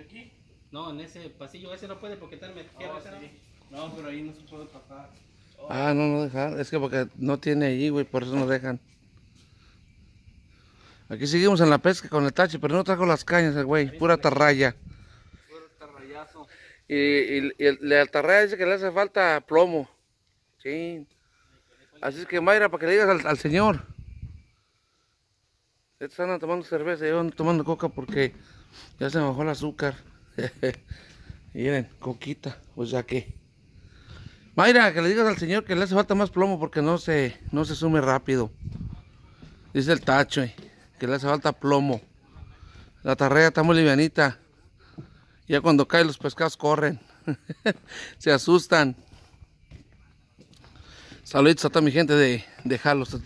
aquí? No, en ese pasillo, ese no puede porque tal me oh, No, pero ahí no se puede pasar. Oh. Ah, no, no dejar, es que porque no tiene allí, güey, por eso no dejan. Aquí seguimos en la pesca con el tache, pero no trajo las cañas güey, pura atarraya Puro Y, la tarraya dice que le hace falta plomo. Así es que Mayra, para que le digas al, señor. Están tomando cerveza, yo ando tomando coca porque ya se me bajó el azúcar. Miren, coquita, o pues ya que. Mayra, que le digas al señor que le hace falta más plomo porque no se, no se sume rápido. Dice el tacho, eh, que le hace falta plomo. La tarrea está muy livianita. Ya cuando caen los pescados corren. se asustan. Saluditos a toda mi gente de, de Jalos,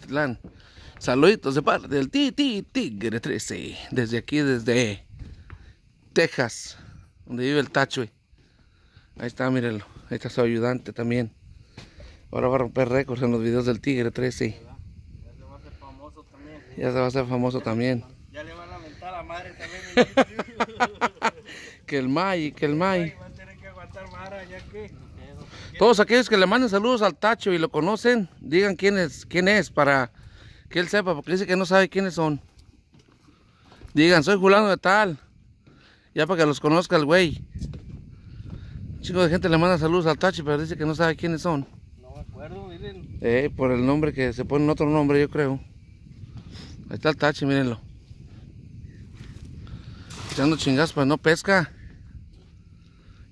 Saluditos de parte del Titi Tigre 13. Desde aquí, desde Texas, donde vive el Tachue. Ahí está, mírenlo. Ahí está su ayudante también. Ahora va a romper récords en los videos del Tigre 13. Ya se va a hacer famoso también. Ya se va a hacer famoso también. Ya le va a lamentar a la madre también. que el May, que el May. Todos aquellos que le manden saludos al Tacho y lo conocen, digan quién es, quién es para que él sepa, porque dice que no sabe quiénes son. Digan, soy Julano de tal. Ya para que los conozca el güey. Un chico de gente le manda saludos al Tachi, pero dice que no sabe quiénes son. No me acuerdo, miren. Eh, por el nombre que se pone en otro nombre, yo creo. Ahí está el Tachi, mírenlo. Echando chingas, pues no pesca.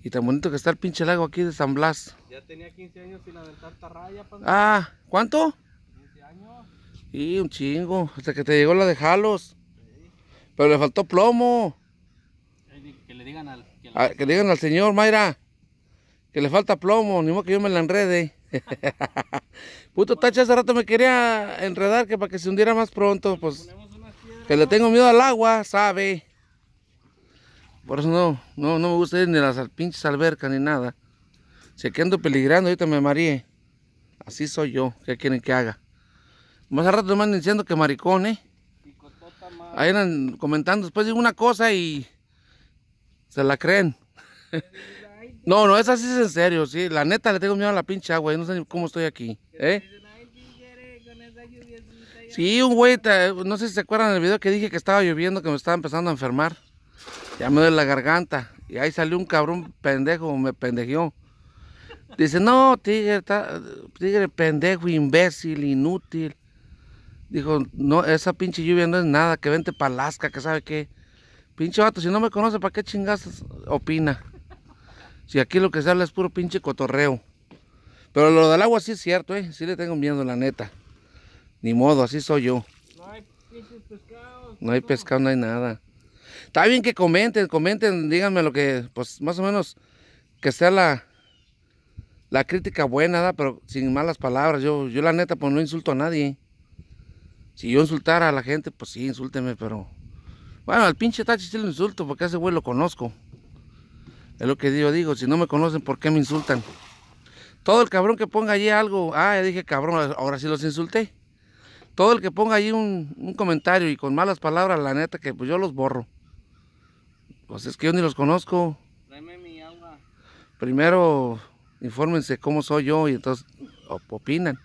Y tan bonito que está el pinche lago aquí de San Blas. Ya tenía 15 años sin aventar tarraya. Ah, ¿cuánto? 15 años. Y un chingo, hasta que te llegó la de Jalos. Pero le faltó plomo. Que, le... Ah, digan al señor, Mayra, que le falta plomo, ni modo que yo me la enrede. Puto Tacha, hace rato me quería enredar que para que se hundiera más pronto, pues... Que le tengo miedo al agua, sabe. Por eso no, no, me gusta ir ni las pinches albercas ni nada. Si aquí ando peligrando, ahorita me mareé. Así soy yo, ¿qué quieren que haga? Más rato me andan diciendo que maricón, ¿eh? Tota Ahí eran comentando, después digo una cosa y ¿Se la creen? No, no, es así es en serio, sí. La neta le tengo miedo a la pinche agua, y no sé cómo estoy aquí. ¿Eh? Sí, un güey, no sé si se acuerdan el video que dije que estaba lloviendo, que me estaba empezando a enfermar. Ya me duele la garganta. Y ahí salió un cabrón pendejo, me pendejó. Dice, no, tigre, tigre pendejo, imbécil, inútil. Dijo, no, esa pinche lluvia no es nada, que vente palasca que sabe qué. Pinche vato, si no me conoce, ¿para qué chingas opina? Si aquí lo que se habla es puro pinche cotorreo. Pero lo del agua sí es cierto, ¿eh? Sí le tengo miedo, la neta. Ni modo, así soy yo. No hay pescados. No hay pescado, no hay nada. Está bien que comenten, comenten, díganme lo que, pues más o menos, que sea la, la crítica buena, ¿da? pero sin malas palabras. Yo, yo la neta, pues no insulto a nadie. Si yo insultara a la gente, pues sí, insúlteme, pero bueno, al pinche Tachi sí lo insulto porque a ese güey lo conozco. Es lo que yo digo, si no me conocen, ¿por qué me insultan? Todo el cabrón que ponga allí algo, ah, ya dije cabrón, ahora sí los insulté. Todo el que ponga allí un, comentario y con malas palabras, la neta, que pues yo los borro. Pues es que yo ni los conozco. Primero, infórmense cómo soy yo y entonces opinan.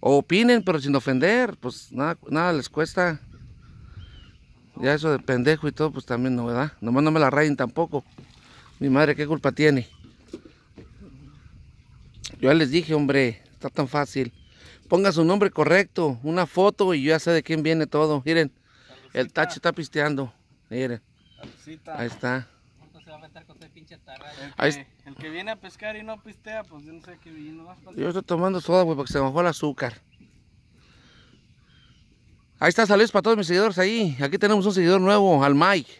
O opinen, pero sin ofender, pues nada, nada les cuesta. Ya eso de pendejo y todo, pues también no, ¿verdad? Nomás no me la rayen tampoco. Mi madre, ¿qué culpa tiene? Yo ya les dije, hombre, está tan fácil. Ponga su nombre correcto, una foto y yo ya sé de quién viene todo. Miren, el tacho está pisteando. Miren. Ahí está. Se va a con pinche el, que, el que viene a pescar y no pistea, pues yo no sé qué vino. Yo estoy tomando soda, güey, porque se me bajó el azúcar. Ahí está, saludos para todos mis seguidores ahí. Aquí tenemos un seguidor nuevo, al Mike.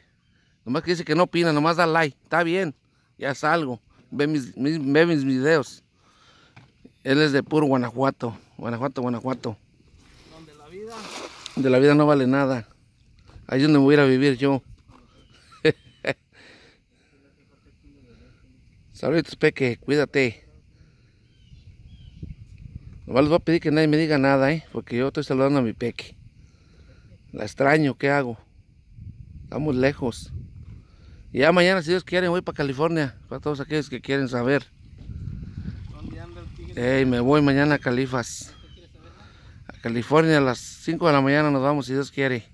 Nomás que dice que no opina, nomás da like. Está bien, ya salgo. Ve mis, videos. Él es de puro Guanajuato. Guanajuato, Guanajuato. Donde la vida. De la vida no vale nada. Ahí es donde voy a ir a vivir yo. Saludos, Peque, cuídate. Nomás les voy a pedir que nadie me diga nada, ¿eh? Porque yo estoy saludando a mi Peque. La extraño, ¿qué hago? Estamos lejos. Y ya mañana, si Dios quiere, voy para California. Para todos aquellos que quieren saber. me voy mañana a Califas. A California a las 5 de la mañana nos vamos, si Dios quiere.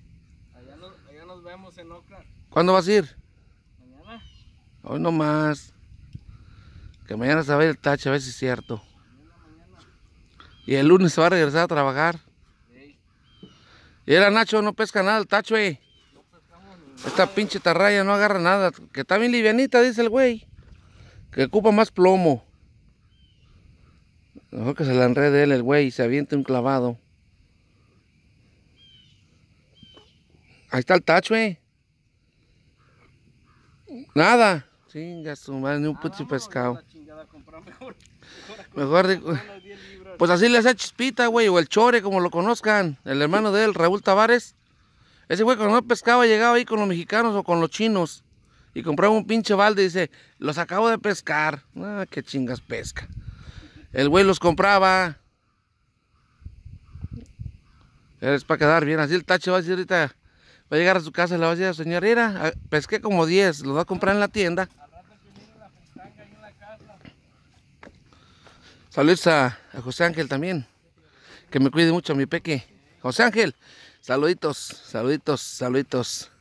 Allá nos, vemos en ¿Cuándo vas a ir? Mañana. Hoy nomás. Que mañana se va a ir el tacho a ver si es cierto. Y el lunes se va a regresar a trabajar era Nacho, no pesca nada el tacho, eh. Esta pinche tarraya no agarra nada. Que está bien livianita, dice el güey. Que ocupa más plomo. Mejor que se la enrede él, el güey, y se aviente un clavado. Ahí está el tacho, eh. Nada. Chingas, su ni un puto ah, pescado mejor. Mejor, Pues así le hace Chispita, güey, o el Chore, como lo conozcan. El hermano de él, Raúl Tavares. Ese güey cuando no pescaba llegaba ahí con los mexicanos o con los chinos. Y compraba un pinche balde y dice, los acabo de pescar. Ah, qué chingas pesca. El güey los compraba. eres para quedar bien. Así el tacho va a decir ahorita, va a llegar a su casa y le va a decir a la pesqué como 10, los va a comprar en la tienda. Saludos a, José Ángel también. Que me cuide mucho a mi peque. José Ángel, saluditos, saluditos, saluditos.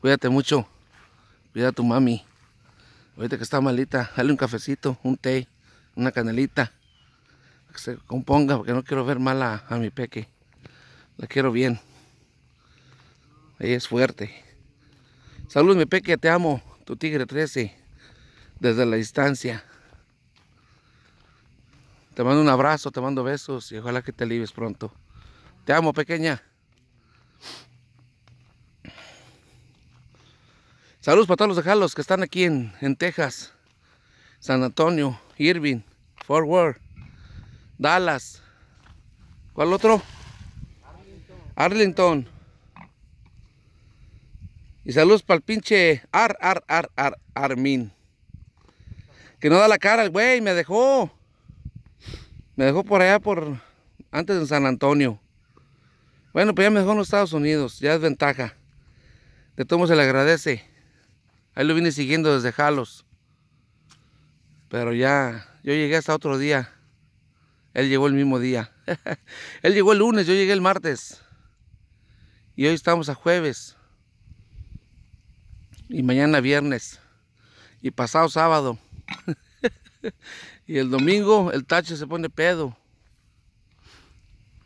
Cuídate mucho. Cuida a tu mami. Ahorita que está malita, dale un cafecito, un té, una canelita. Que se componga, porque no quiero ver mal a, a mi peque. La quiero bien. Ella es fuerte. Saludos mi peque, te amo. Tu tigre 13. Desde la distancia. Te mando un abrazo, te mando besos y ojalá que te alivies pronto. Te amo, pequeña. Saludos para todos los dejalos que están aquí en, Texas, San Antonio, Irving, Fort Worth, Dallas. ¿Cuál otro? Arlington. Arlington. Y saludos para el pinche Ar, Ar, Ar, Ar, Armin. Que no da la cara el güey, me dejó. Me dejó por allá, por antes en San Antonio. Bueno, pues ya me dejó en los Estados Unidos, ya es ventaja. De todo se le agradece. Ahí lo vine siguiendo desde Jalos. Pero ya, yo llegué hasta otro día. Él llegó el mismo día. Él llegó el lunes, yo llegué el martes. Y hoy estamos a jueves. Y mañana viernes. Y pasado sábado. Y el domingo el tache se pone pedo.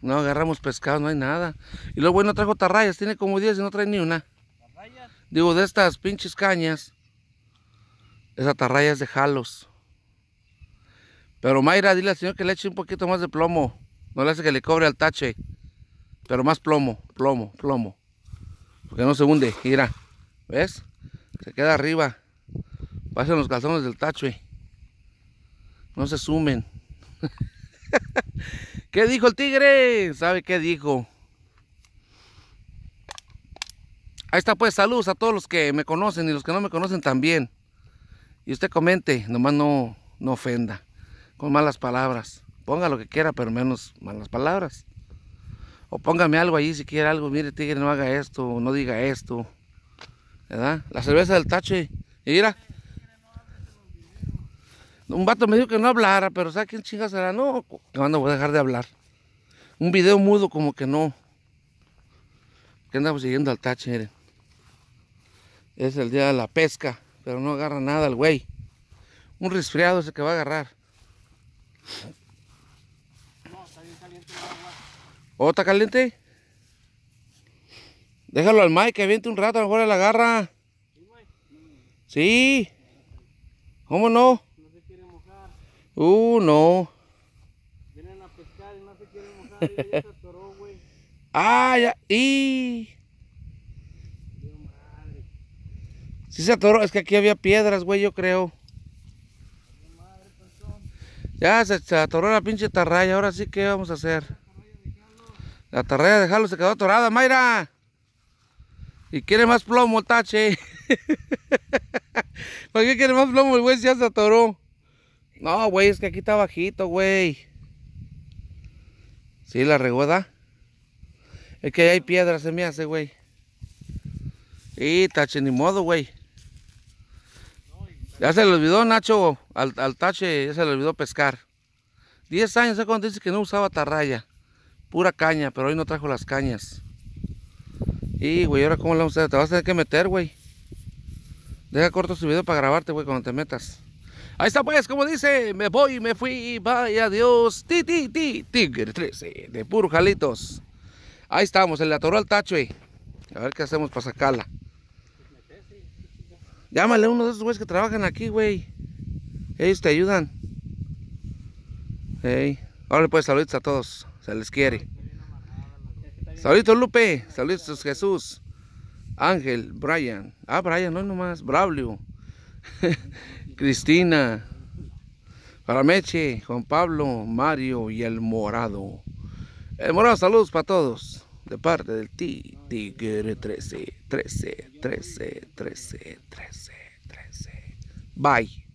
No agarramos pescado, no hay nada. Y luego bueno trajo tarrayas, tiene como 10 y no trae ni una. Digo, de estas pinches cañas. tarraya es de jalos. Pero Mayra, dile al señor que le eche un poquito más de plomo. No le hace que le cobre al tache. Pero más plomo, plomo, plomo. Porque no se hunde, gira. ¿Ves? Se queda arriba. Pasan los calzones del tache. No se sumen. ¿Qué dijo el tigre? ¿Sabe qué dijo? Ahí está pues, saludos a todos los que me conocen y los que no me conocen también. Y usted comente, nomás no, no ofenda, con malas palabras. Ponga lo que quiera, pero menos malas palabras. O póngame algo allí si quiere algo, mire tigre, no haga esto, no diga esto. ¿Verdad? La cerveza del tache, y mira. Un vato me dijo que no hablara, pero ¿sabes quién chingas será? No, que van voy a dejar de hablar. Un video mudo como que no. Que andamos siguiendo al tache, miren. Es el día de la pesca, pero no agarra nada el güey. Un resfriado ese que va a agarrar. No, está bien caliente ¿O está caliente? Déjalo al Mike que aviente un rato, a lo mejor él agarra. Sí. ¿Cómo no? Uh, no. Vienen a pescar y no se quieren mojar ya se atoró, güey. Ah, ya. Y... Dios madre. Sí se atoró, es que aquí había piedras, güey, yo creo. madre, ya se, atoró la pinche tarraya, ahora sí, ¿qué vamos a hacer? La tarraya de se quedó atorada, Mayra. Y quiere más plomo, tache. ¿Por qué quiere más plomo? El güey ya se atoró. No, güey, es que aquí está bajito, güey. Sí, la regoda. Es que hay piedras, se me hace, güey. Y tache, ni modo, güey. Ya se le olvidó, Nacho, al, tache, ya se le olvidó pescar. Diez años, ¿sabes cuando dice que no usaba tarraya? Pura caña, pero hoy no trajo las cañas. Y, güey, ¿ahora cómo la vamos a hacer? Te vas a tener que meter, güey. Deja corto su video para grabarte, güey, cuando te metas. Ahí está pues, como dice, me voy, me fui, vaya Dios Ti, ti, ti, Tigre 13, de puro jalitos. Ahí estamos, el atoró al tacho, A ver qué hacemos para sacarla. Llámale a uno de esos güeyes que trabajan aquí, güey. Ellos te ayudan. Ahora Ahora pues, saluditos a todos. Se les quiere. Saluditos Lupe. Saludos Jesús. Ángel, Brian. Ah, Brian, no nomás. Braulio. Cristina, Parameche, Juan Pablo, Mario y El Morado. El Morado, saludos para todos. De parte del ti, Tigre 13, 13, 13, 13, 13, 13. Bye.